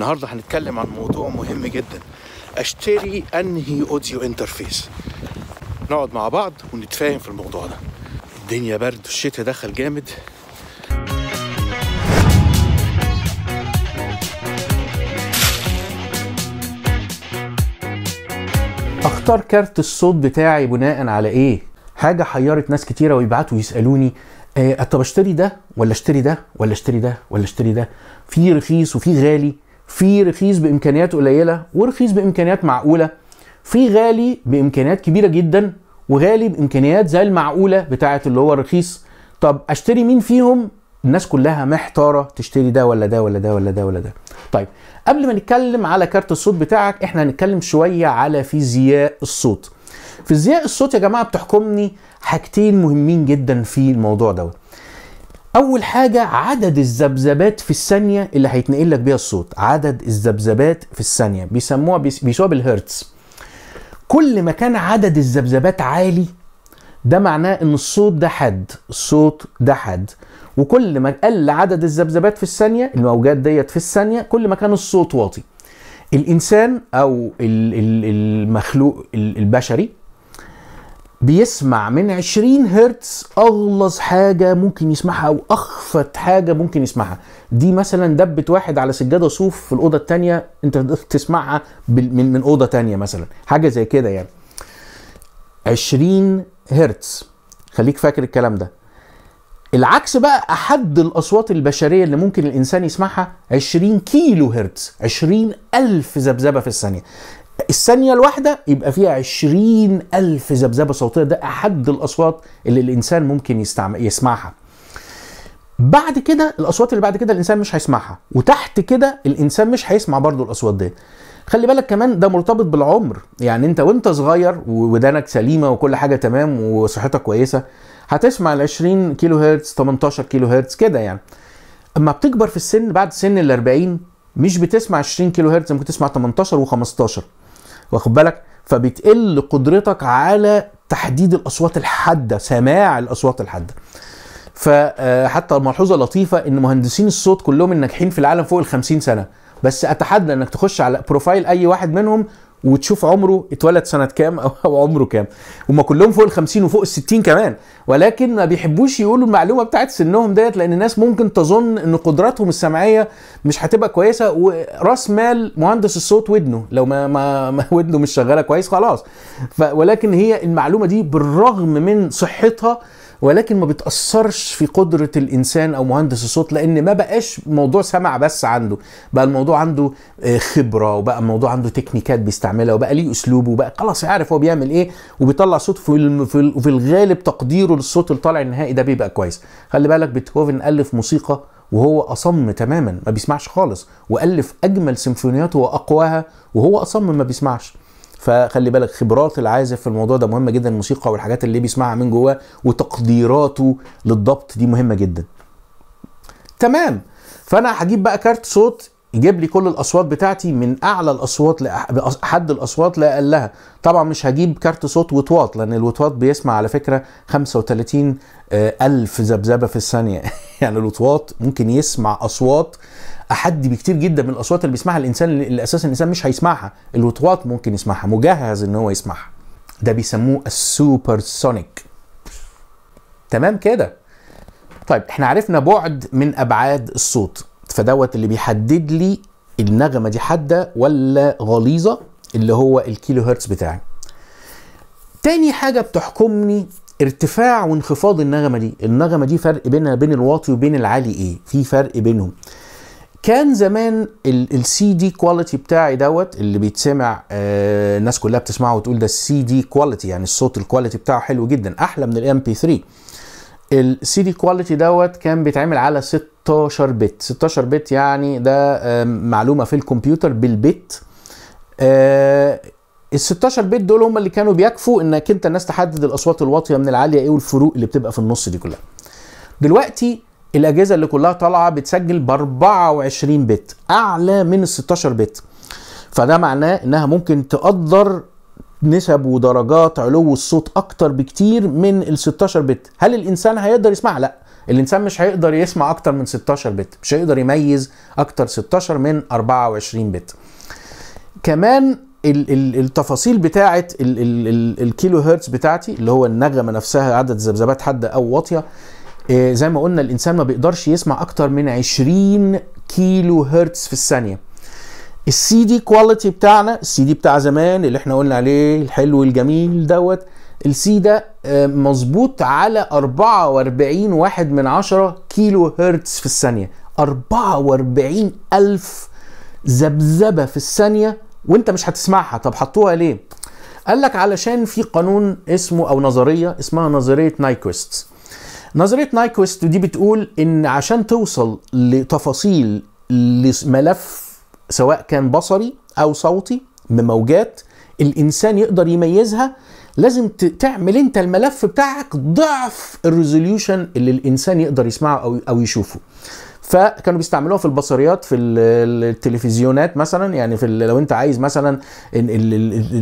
النهارده هنتكلم عن موضوع مهم جدا اشتري انهي اوديو انترفيس نقعد مع بعض ونتفاهم في الموضوع ده الدنيا برد والشتاء دخل جامد اختار كارت الصوت بتاعي بناء على ايه حاجه حيرت ناس كتيره ويبعتوا يسالوني آه، طب اشتري ده ولا اشتري ده ولا اشتري ده ولا اشتري ده في رخيص وفي غالي في رخيص بامكانيات قليله ورخيص بامكانيات معقوله في غالي بامكانيات كبيره جدا وغالي بامكانيات زي المعقوله بتاعه اللي هو الرخيص طب اشتري مين فيهم الناس كلها محتاره تشتري ده ولا ده ولا ده ولا ده ولا ده طيب قبل ما نتكلم على كارت الصوت بتاعك احنا هنتكلم شويه على فيزياء الصوت فيزياء الصوت يا جماعه بتحكمني حاجتين مهمين جدا في الموضوع دوت اول حاجه عدد الذبذبات في الثانيه اللي هيتنقل لك بيها الصوت عدد الذبذبات في الثانيه بيسموها بيسموها بالهرتز كل ما كان عدد الذبذبات عالي ده معناه ان الصوت ده حد الصوت ده حد وكل ما قل عدد الذبذبات في الثانيه الموجات ديت في الثانيه كل ما كان الصوت واطي الانسان او المخلوق البشري بيسمع من 20 هرتز اغلظ حاجه ممكن يسمعها او اخفت حاجه ممكن يسمعها دي مثلا دبه واحد على سجاده صوف في الاوضه الثانيه انت تسمعها من من اوضه ثانيه مثلا حاجه زي كده يعني 20 هرتز خليك فاكر الكلام ده العكس بقى احد الاصوات البشريه اللي ممكن الانسان يسمعها 20 كيلو هرتز 20 الف ذبذبه في الثانيه الثانية الواحدة يبقى فيها عشرين ألف ذبذبة صوتية ده أحد الأصوات اللي الإنسان ممكن يستعم... يسمعها بعد كده الأصوات اللي بعد كده الإنسان مش هيسمعها وتحت كده الإنسان مش هيسمع برضو الأصوات دي خلي بالك كمان ده مرتبط بالعمر يعني انت وانت صغير ودانك سليمه وكل حاجه تمام وصحتك كويسه هتسمع ال 20 كيلو هرتز 18 كيلو هرتز كده يعني اما بتكبر في السن بعد سن ال 40 مش بتسمع 20 كيلو هرتز ممكن تسمع 18 و15 واخد بالك فبتقل قدرتك على تحديد الاصوات الحاده سماع الاصوات الحاده فحتى آه، ملحوظه لطيفه ان مهندسين الصوت كلهم الناجحين في العالم فوق ال 50 سنه بس اتحدى انك تخش على بروفايل اي واحد منهم وتشوف عمره اتولد سنه كام او عمره كام هم كلهم فوق ال 50 وفوق ال 60 كمان ولكن ما بيحبوش يقولوا المعلومه بتاعت سنهم ديت لان الناس ممكن تظن ان قدراتهم السمعيه مش هتبقى كويسه وراس مال مهندس الصوت ودنه لو ما, ما, ما ودنه مش شغاله كويس خلاص ولكن هي المعلومه دي بالرغم من صحتها ولكن ما بتأثرش في قدرة الإنسان أو مهندس الصوت لأن ما بقاش موضوع سمع بس عنده بقى الموضوع عنده آه، خبرة وبقى الموضوع عنده تكنيكات بيستعملها وبقى ليه أسلوبه وبقى خلاص عارف هو بيعمل إيه وبيطلع صوت في, في الغالب تقديره للصوت اللي طالع النهائي ده بيبقى كويس خلي بالك بيتهوفن ألف موسيقى وهو أصم تماما ما بيسمعش خالص وألف أجمل سيمفونياته وأقواها وهو أصم ما بيسمعش فخلي بالك خبرات العازف في الموضوع ده مهمه جدا الموسيقى والحاجات اللي بيسمعها من جواه وتقديراته للضبط دي مهمه جدا تمام فانا هجيب بقى كارت صوت يجيب لي كل الاصوات بتاعتي من اعلى الاصوات لحد الاصوات لاقلها طبعا مش هجيب كارت صوت وطواط لان الوطواط بيسمع على فكره 35 آه، الف ذبذبه في الثانيه يعني الوطواط ممكن يسمع اصوات احد بكتير جدا من الاصوات اللي بيسمعها الانسان اللي اساسا الانسان مش هيسمعها الوطوات ممكن يسمعها مجهز ان هو يسمعها ده بيسموه السوبر سونيك تمام كده طيب احنا عرفنا بعد من ابعاد الصوت فدوت اللي بيحدد لي النغمه دي حاده ولا غليظه اللي هو الكيلو هرتز بتاعي تاني حاجه بتحكمني ارتفاع وانخفاض النغمه دي النغمه دي فرق بينها بين الواطي وبين العالي ايه في فرق بينهم كان زمان السي دي كواليتي بتاعي دوت اللي بيتسمع آه الناس كلها بتسمعه وتقول ده السي دي كواليتي يعني الصوت الكواليتي بتاعه حلو جدا احلى من الام بي 3 السي دي كواليتي دوت كان بيتعمل على 16 بت 16 بت يعني ده آه معلومه في الكمبيوتر بالبت آه ال 16 بت دول هم اللي كانوا بيكفوا انك انت الناس تحدد الاصوات الواطيه من العاليه ايه والفروق اللي بتبقى في النص دي كلها دلوقتي الاجهزه اللي كلها طالعه بتسجل ب 24 بت اعلى من ال 16 بت فده معناه انها ممكن تقدر نسب ودرجات علو الصوت اكتر بكتير من ال 16 بت هل الانسان هيقدر يسمع لا الانسان مش هيقدر يسمع اكتر من 16 بت مش هيقدر يميز اكتر 16 من 24 بت كمان التفاصيل بتاعه الكيلو هرتز بتاعتي اللي هو النغمه نفسها عدد ذبذبات حاده او واطيه إيه، زي ما قلنا الانسان ما بيقدرش يسمع اكتر من 20 كيلو هرتز في الثانيه السي دي كواليتي بتاعنا السي دي بتاع زمان اللي احنا قلنا عليه الحلو الجميل دوت السي ده آه، مظبوط على 44 واحد من عشرة كيلو هرتز في الثانية 44 ألف ذبذبة في الثانية وانت مش هتسمعها طب حطوها ليه؟ قال لك علشان في قانون اسمه او نظرية اسمها نظرية نايكوست نظريه نايكوست دي بتقول ان عشان توصل لتفاصيل لملف سواء كان بصري او صوتي بموجات الانسان يقدر يميزها لازم تعمل انت الملف بتاعك ضعف الريزوليوشن اللي الانسان يقدر يسمعه او او يشوفه فكانوا بيستعملوها في البصريات في التلفزيونات مثلا يعني في لو انت عايز مثلا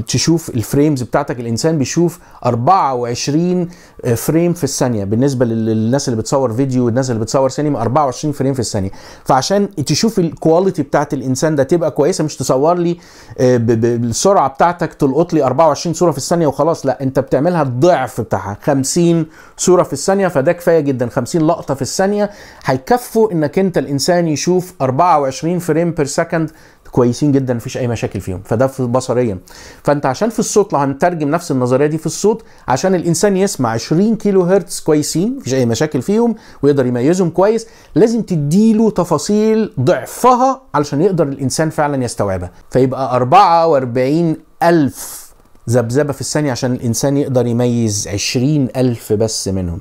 تشوف الفريمز بتاعتك الانسان بيشوف 24 فريم في الثانيه بالنسبه للناس اللي بتصور فيديو والناس اللي بتصور سينما 24 فريم في الثانيه فعشان تشوف الكواليتي بتاعت الانسان ده تبقى كويسه مش تصور لي آه، بالسرعه بتاعتك تلقط لي 24 صوره في الثانيه وخلاص لا انت بتعملها الضعف بتاعها 50 صوره في الثانيه فده كفايه جدا 50 لقطه في الثانيه هيكفوا انك انت الانسان يشوف 24 فريم بير سكند كويسين جدا مفيش اي مشاكل فيهم فده في بصريا فانت عشان في الصوت لو هنترجم نفس النظريه دي في الصوت عشان الانسان يسمع 20 كيلو هرتز كويسين مفيش اي مشاكل فيهم ويقدر يميزهم كويس لازم تديله تفاصيل ضعفها علشان يقدر الانسان فعلا يستوعبها فيبقى 44 ألف ذبذبه في الثانيه عشان الانسان يقدر يميز 20 ألف بس منهم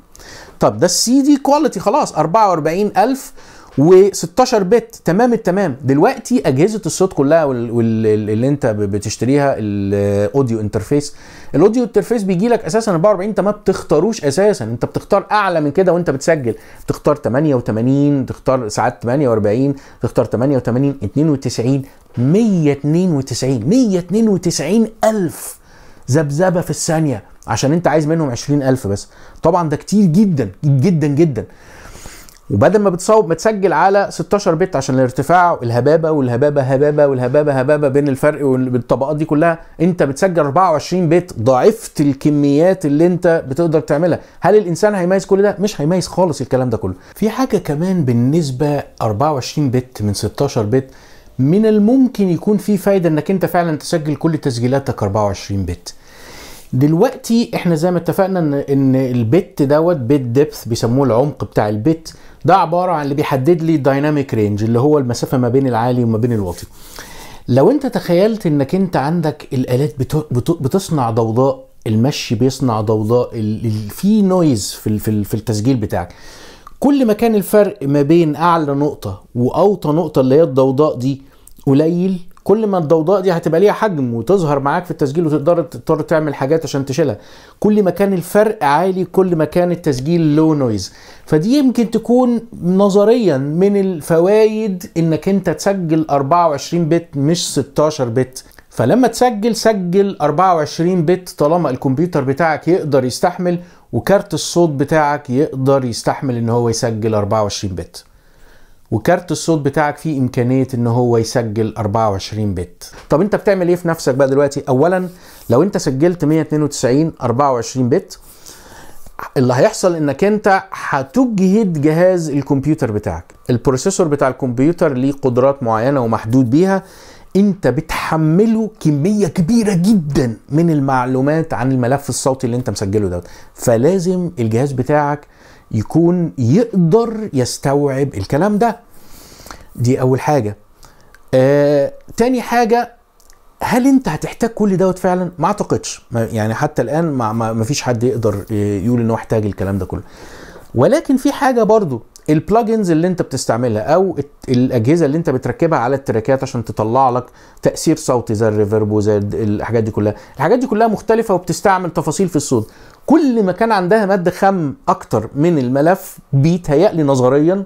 طب ده السي دي كواليتي خلاص 44 ألف و16 بت تمام التمام دلوقتي اجهزه الصوت كلها واللي انت بتشتريها الاوديو انترفيس الاوديو انترفيس بيجي لك اساسا 44 انت ما بتختاروش اساسا انت بتختار اعلى من كده وانت بتسجل بتختار 88 تختار ساعات 48 تختار 88 92 192 192 الف ذبذبه في الثانيه عشان انت عايز منهم 20000 بس طبعا ده كتير جدا جدا جدا وبدل ما بتصوب بتسجل على 16 بت عشان الارتفاع الهبابه والهبابه هبابه والهبابه هبابه بين الفرق والطبقات دي كلها انت بتسجل 24 بت ضعفت الكميات اللي انت بتقدر تعملها هل الانسان هيميز كل ده مش هيميز خالص الكلام ده كله في حاجه كمان بالنسبه 24 بت من 16 بت من الممكن يكون في فايده انك انت فعلا تسجل كل تسجيلاتك 24 بت دلوقتي احنا زي ما اتفقنا ان ان البت دوت بت ديبث بيسموه العمق بتاع البت ده عباره عن اللي بيحدد لي الدايناميك رينج اللي هو المسافه ما بين العالي وما بين الواطي لو انت تخيلت انك انت عندك الالات بتصنع ضوضاء المشي بيصنع ضوضاء في نويز في في التسجيل بتاعك كل ما كان الفرق ما بين اعلى نقطه واوطى نقطه اللي هي الضوضاء دي قليل كل ما الضوضاء دي هتبقى ليها حجم وتظهر معاك في التسجيل وتقدر تضطر تعمل حاجات عشان تشيلها كل ما كان الفرق عالي كل ما كان التسجيل لو نويز فدي يمكن تكون نظريا من الفوائد انك انت تسجل 24 بت مش 16 بت فلما تسجل سجل 24 بت طالما الكمبيوتر بتاعك يقدر يستحمل وكارت الصوت بتاعك يقدر يستحمل ان هو يسجل 24 بت وكارت الصوت بتاعك فيه امكانيه ان هو يسجل 24 بت طب انت بتعمل ايه في نفسك بقى دلوقتي اولا لو انت سجلت 192 24 بت اللي هيحصل انك انت هتجهد جهاز الكمبيوتر بتاعك البروسيسور بتاع الكمبيوتر ليه قدرات معينه ومحدود بيها انت بتحمله كميه كبيره جدا من المعلومات عن الملف الصوتي اللي انت مسجله دوت فلازم الجهاز بتاعك يكون يقدر يستوعب الكلام ده دي اول حاجه آه تاني حاجه هل انت هتحتاج كل دوت فعلا ما اعتقدش يعني حتى الان ما, ما فيش حد يقدر يقول انه احتاج الكلام ده كله ولكن في حاجه برضو البلجنز اللي انت بتستعملها او الاجهزه اللي انت بتركبها على التراكات عشان تطلع لك تاثير صوتي زي الريفرب وزي الحاجات دي كلها الحاجات دي كلها مختلفه وبتستعمل تفاصيل في الصوت كل ما كان عندها ماده خام اكتر من الملف بيتهيألي نظريا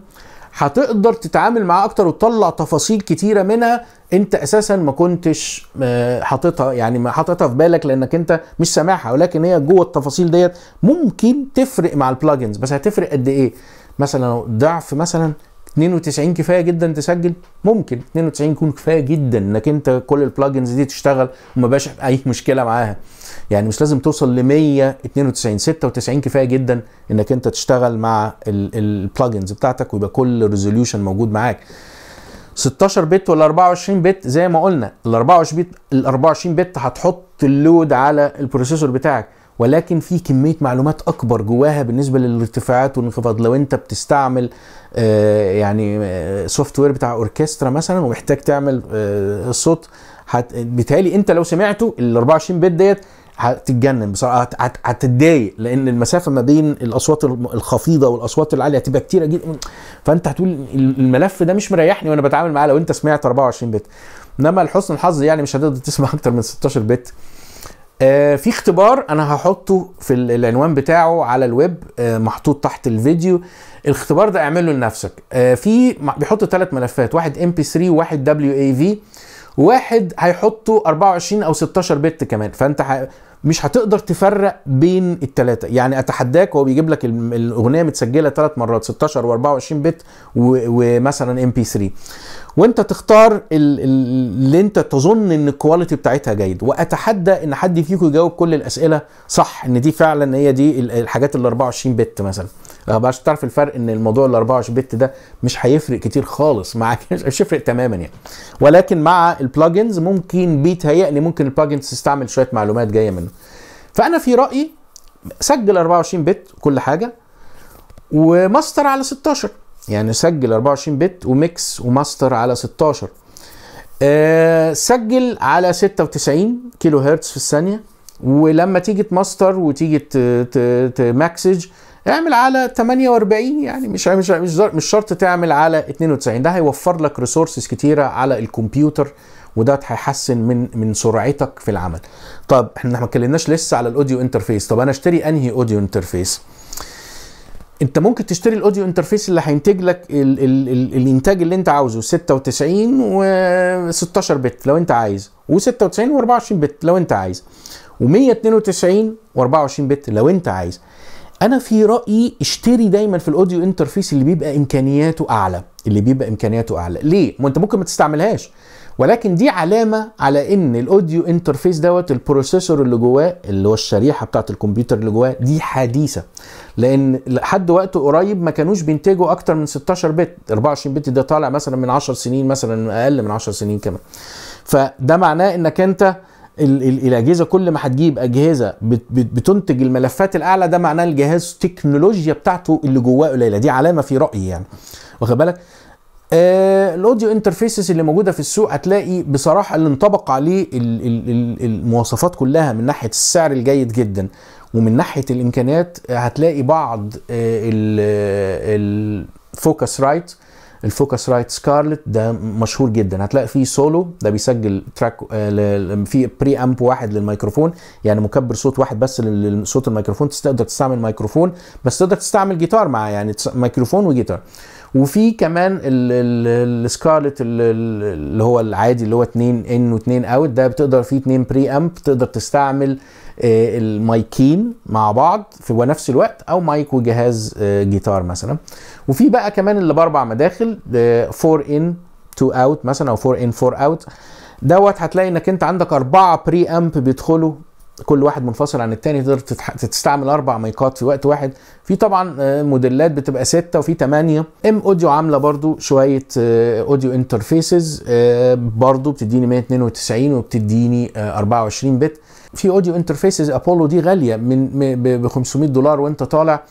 هتقدر تتعامل معاه اكتر وتطلع تفاصيل كتيره منها انت اساسا ما كنتش آه، حاططها يعني ما حاططها في بالك لانك انت مش سامعها ولكن هي جوه التفاصيل ديت ممكن تفرق مع البلاجنز بس هتفرق قد ايه مثلا ضعف مثلا 92 كفايه جدا تسجل ممكن 92 يكون كفايه جدا انك انت كل البلجنز دي تشتغل وما بقاش اي مشكله معاها يعني مش لازم توصل ل 192 96 كفايه جدا انك انت تشتغل مع البلجنز بتاعتك ويبقى كل ريزوليوشن موجود معاك 16 بت ولا 24 بت زي ما قلنا ال 24 بت ال 24 بت هتحط اللود على البروسيسور بتاعك ولكن في كميه معلومات اكبر جواها بالنسبه للارتفاعات والانخفاض لو انت بتستعمل آه، يعني سوفت آه، وير بتاع اوركسترا مثلا ومحتاج تعمل آه الصوت هت... بالتالي انت لو سمعته ال 24 بت ديت هتتجنن بصراحه هتتضايق لان المسافه ما بين الاصوات الخفيضه والاصوات العاليه هتبقى كتيره جدا فانت هتقول الملف ده مش مريحني وانا بتعامل معاه لو انت سمعت 24 بت انما لحسن الحظ يعني مش هتقدر تسمع اكتر من 16 بت آه في اختبار انا هحطه في العنوان بتاعه على الويب آه محطوط تحت الفيديو الاختبار ده اعمله لنفسك آه في بيحط ثلاث ملفات واحد ام بي 3 وواحد دبليو اي في واحد هيحطه 24 او 16 بت كمان فانت ح... مش هتقدر تفرق بين الثلاثه يعني اتحداك هو بيجيب لك الاغنيه متسجله ثلاث مرات 16 و24 بت ومثلا ام بي 3 وانت تختار اللي انت تظن ان الكواليتي بتاعتها جيد واتحدى ان حد فيكم يجاوب كل الاسئله صح ان دي فعلا هي دي الحاجات ال 24 بت مثلا آه، بقاش تعرف الفرق ان الموضوع ال 24 بت ده مش هيفرق كتير خالص معاك مش هيفرق تماما يعني ولكن مع البلجنز ممكن بيتهيألي ممكن البلجنز تستعمل شويه معلومات جايه منه فانا في رايي سجل 24 بت كل حاجه وماستر على 16 يعني سجل 24 بت وميكس وماستر على 16 أه سجل على 96 كيلو هرتز في الثانيه ولما تيجي تماستر وتيجي تماكسج اعمل على 48 يعني مش مش مش, مش شرط تعمل على 92 ده هيوفر لك ريسورسز كتيره على الكمبيوتر وده هيحسن من من سرعتك في العمل. طب احنا ما اتكلمناش لسه على الاوديو انترفيس، طب انا اشتري انهي اوديو انترفيس؟ انت ممكن تشتري الاوديو انترفيس اللي هينتج لك ال ال الـ الانتاج اللي انت عاوزه 96 و16 بت لو انت عايز و96 و24 بت لو انت عايز و192 و24 بت لو انت عايز انا في رايي اشتري دايما في الاوديو انترفيس اللي بيبقى امكانياته اعلى اللي بيبقى امكانياته اعلى ليه ما انت ممكن ما تستعملهاش ولكن دي علامه على ان الاوديو انترفيس دوت البروسيسور اللي جواه اللي هو الشريحه بتاعت الكمبيوتر اللي جواه دي حديثه لان لحد وقت قريب ما كانوش بينتجوا اكتر من 16 بت 24 بت ده طالع مثلا من 10 سنين مثلا اقل من 10 سنين كمان فده معناه انك انت الاجهزه كل ما هتجيب اجهزه بتنتج الملفات الاعلى ده معناه الجهاز التكنولوجيا بتاعته اللي جواه قليله دي علامه في رايي يعني واخد بالك آه، الاوديو انترفيسز اللي موجوده في السوق هتلاقي بصراحه اللي انطبق عليه المواصفات كلها من ناحيه السعر الجيد جدا ومن ناحيه الامكانيات هتلاقي بعض الفوكس رايت الفوكس رايت سكارلت ده مشهور جدا هتلاقي فيه سولو ده بيسجل تراك فيه بري امب واحد للميكروفون يعني مكبر صوت واحد بس لصوت الميكروفون تقدر تستعمل ميكروفون بس تقدر تستعمل جيتار معاه يعني ميكروفون وجيتار وفي كمان السكارلت اللي هو العادي اللي هو 2 ان و2 اوت ده بتقدر فيه 2 بري امب تقدر تستعمل آه، المايكين مع بعض في نفس الوقت او مايك وجهاز آه، جيتار مثلا وفي بقى كمان اللي باربع مداخل 4 ان 2 اوت مثلا او 4 ان 4 اوت دوت هتلاقي انك انت عندك اربعه بري امب بيدخلوا كل واحد منفصل عن التاني تقدر تستعمل اربع مايكات في وقت واحد في طبعا آه، موديلات بتبقى ستة وفي تمانية ام اوديو عامله برضو شويه آه، اوديو انترفيسز آه، برضو بتديني 192 وبتديني 24 بت في اوديو انترفيسز ابولو دي غاليه من ب 500 دولار وانت طالع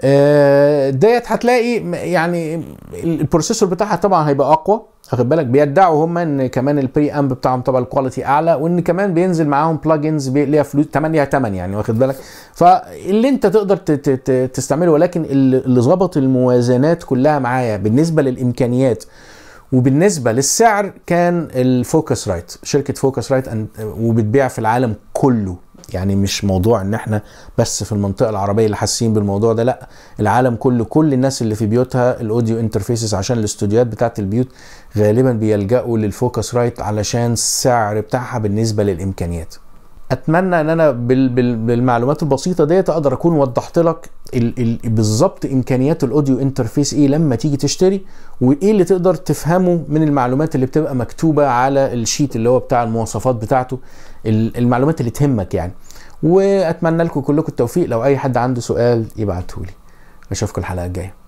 آه، ديت هتلاقي يعني البروسيسور بتاعها طبعا هيبقى اقوى واخد بالك بيدعوا هم ان كمان البري امب بتاعهم طبعا الكواليتي اعلى وان كمان بينزل معاهم بلجنز ليها فلوس 8 8 يعني واخد بالك فاللي انت تقدر تستعمله ولكن اللي ظبط الموازنات كلها معايا بالنسبه للامكانيات وبالنسبه للسعر كان الفوكس رايت شركه فوكس رايت وبتبيع في العالم كله يعني مش موضوع ان احنا بس في المنطقه العربيه اللي حاسين بالموضوع ده لا العالم كله كل الناس اللي في بيوتها الاوديو انترفيسز عشان الاستوديوهات بتاعه البيوت غالبا بيلجأوا للفوكس رايت علشان السعر بتاعها بالنسبه للامكانيات اتمنى ان انا بالمعلومات البسيطه ديت اقدر اكون وضحت لك بالظبط امكانيات الاوديو انترفيس ايه لما تيجي تشتري وايه اللي تقدر تفهمه من المعلومات اللي بتبقى مكتوبه على الشيت اللي هو بتاع المواصفات بتاعته المعلومات اللي تهمك يعني واتمنى لكم كلكم التوفيق لو اي حد عنده سؤال يبعته لي اشوفكم الحلقه الجايه